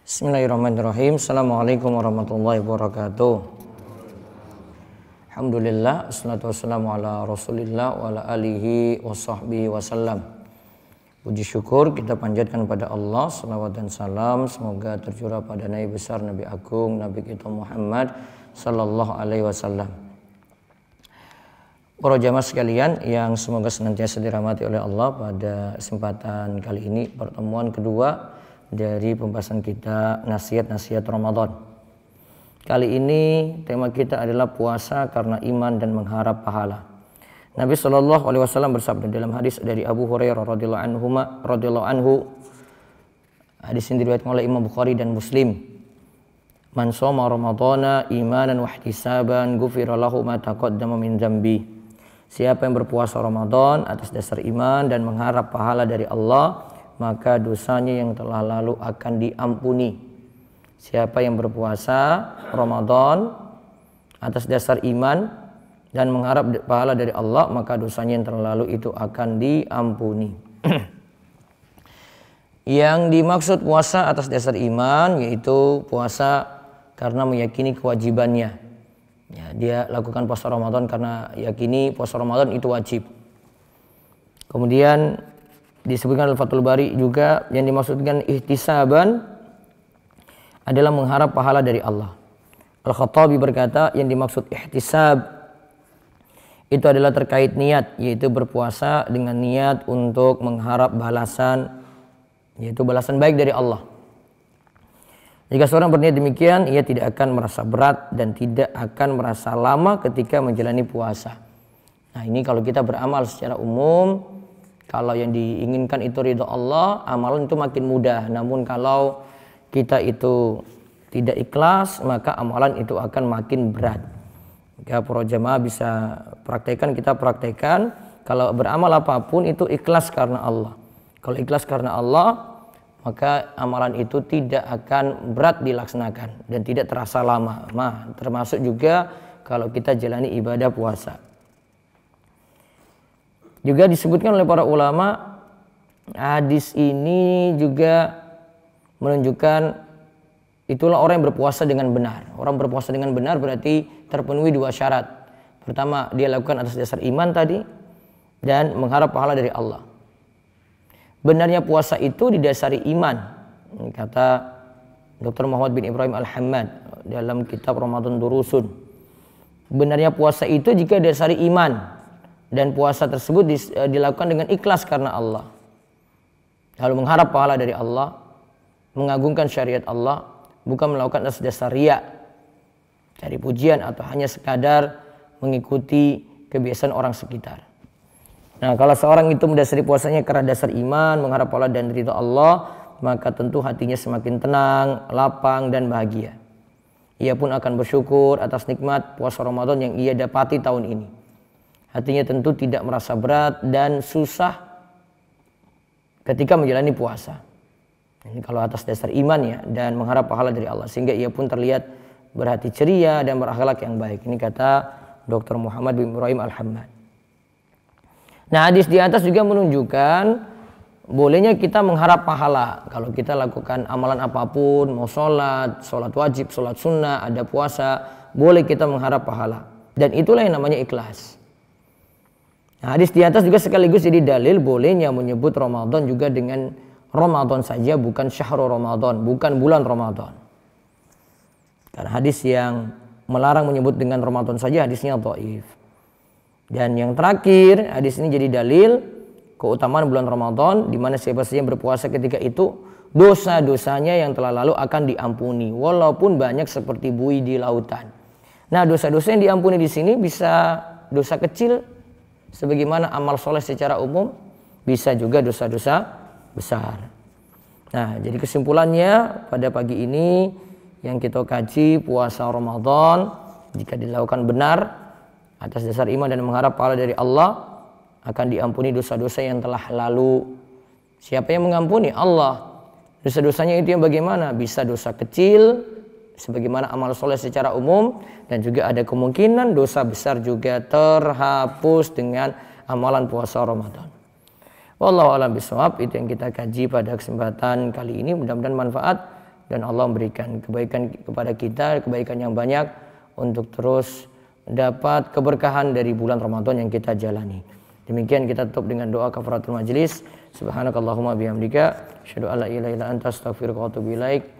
Bismillahirrahmanirrahim. Assalamualaikum warahmatullahi wabarakatuh. Alhamdulillah, assalatu wassalamu ala rasulillah wa ala alihi wa sahbihi Puji syukur kita panjatkan pada Allah, salawat dan salam. Semoga tercurah pada Nabi besar, Nabi Agung, Nabi kita Muhammad sallallahu alaihi wasallam. Para jamaah sekalian yang semoga senantiasa dirahmati oleh Allah pada kesempatan kali ini pertemuan kedua dari pembahasan kita nasihat-nasihat Ramadan. Kali ini tema kita adalah puasa karena iman dan mengharap pahala. Nabi Shallallahu Alaihi Wasallam bersabda dalam hadis dari Abu Hurairah radhiyallahu anhu radhiyallahu anhu hadis ini diriwayatkan oleh Imam Bukhari dan Muslim. Man shoma Ramadhana imanan ihtisaban ghufira lahu ma taqaddama min dzambi. Siapa yang berpuasa Ramadan atas dasar iman dan mengharap pahala dari Allah, maka dosanya yang telah lalu akan diampuni. Siapa yang berpuasa Ramadan atas dasar iman dan mengharap pahala dari Allah, maka dosanya yang telah lalu itu akan diampuni. yang dimaksud puasa atas dasar iman yaitu puasa karena meyakini kewajibannya. Ya, dia lakukan puasa Ramadan karena yakini puasa Ramadan itu wajib. Kemudian disebutkan dalam Fathul Bari juga yang dimaksudkan ihtisaban adalah mengharap pahala dari Allah. Al-Khattabi berkata yang dimaksud ihtisab itu adalah terkait niat yaitu berpuasa dengan niat untuk mengharap balasan yaitu balasan baik dari Allah. Jika seorang berniat demikian, ia tidak akan merasa berat dan tidak akan merasa lama ketika menjalani puasa. Nah, ini kalau kita beramal secara umum, kalau yang diinginkan itu ridho Allah, amalan itu makin mudah. Namun kalau kita itu tidak ikhlas, maka amalan itu akan makin berat. Maka ya, para jamaah bisa praktekkan, kita praktekkan. Kalau beramal apapun itu ikhlas karena Allah. Kalau ikhlas karena Allah, maka amalan itu tidak akan berat dilaksanakan dan tidak terasa lama. Nah, termasuk juga kalau kita jalani ibadah puasa. Juga disebutkan oleh para ulama hadis ini juga menunjukkan itulah orang yang berpuasa dengan benar. Orang berpuasa dengan benar berarti terpenuhi dua syarat. Pertama, dia lakukan atas dasar iman tadi dan mengharap pahala dari Allah. Benarnya puasa itu didasari iman. kata Dr. Muhammad bin Ibrahim Al-Hammad dalam kitab Ramadan Durusun. Benarnya puasa itu jika didasari iman dan puasa tersebut eh, dilakukan dengan ikhlas karena Allah. Lalu mengharap pahala dari Allah, mengagungkan syariat Allah, bukan melakukan atas dasar ria, cari pujian atau hanya sekadar mengikuti kebiasaan orang sekitar. Nah, kalau seorang itu mendasari puasanya karena dasar iman, mengharap pahala dan ridho Allah, maka tentu hatinya semakin tenang, lapang dan bahagia. Ia pun akan bersyukur atas nikmat puasa Ramadan yang ia dapati tahun ini. Hatinya tentu tidak merasa berat dan susah ketika menjalani puasa. Ini kalau atas dasar iman ya dan mengharap pahala dari Allah sehingga ia pun terlihat berhati ceria dan berakhlak yang baik. Ini kata Dr. Muhammad bin Ibrahim Al-Hammad. Nah, hadis di atas juga menunjukkan bolehnya kita mengharap pahala kalau kita lakukan amalan apapun mau sholat, sholat wajib, sholat sunnah, ada puasa boleh kita mengharap pahala dan itulah yang namanya ikhlas Nah, hadis di atas juga sekaligus jadi dalil bolehnya menyebut Ramadan juga dengan Ramadan saja bukan syahrul Ramadan, bukan bulan Ramadan. Karena hadis yang melarang menyebut dengan Ramadan saja hadisnya dhaif. Dan yang terakhir, hadis ini jadi dalil keutamaan bulan Ramadan di mana siapa saja yang berpuasa ketika itu dosa-dosanya yang telah lalu akan diampuni walaupun banyak seperti buih di lautan. Nah, dosa-dosa yang diampuni di sini bisa dosa kecil sebagaimana amal soleh secara umum bisa juga dosa-dosa besar. Nah, jadi kesimpulannya pada pagi ini yang kita kaji puasa Ramadan jika dilakukan benar atas dasar iman dan mengharap pahala dari Allah akan diampuni dosa-dosa yang telah lalu. Siapa yang mengampuni? Allah. Dosa-dosanya itu yang bagaimana? Bisa dosa kecil, sebagaimana amal soleh secara umum dan juga ada kemungkinan dosa besar juga terhapus dengan amalan puasa Ramadan. Wallahu alam bishawab itu yang kita kaji pada kesempatan kali ini mudah-mudahan manfaat dan Allah memberikan kebaikan kepada kita kebaikan yang banyak untuk terus dapat keberkahan dari bulan Ramadan yang kita jalani. Demikian kita tutup dengan doa kafaratul majelis. Subhanakallahumma bihamdika asyhadu an la ilaha illa anta astaghfiruka wa atubu ilaika.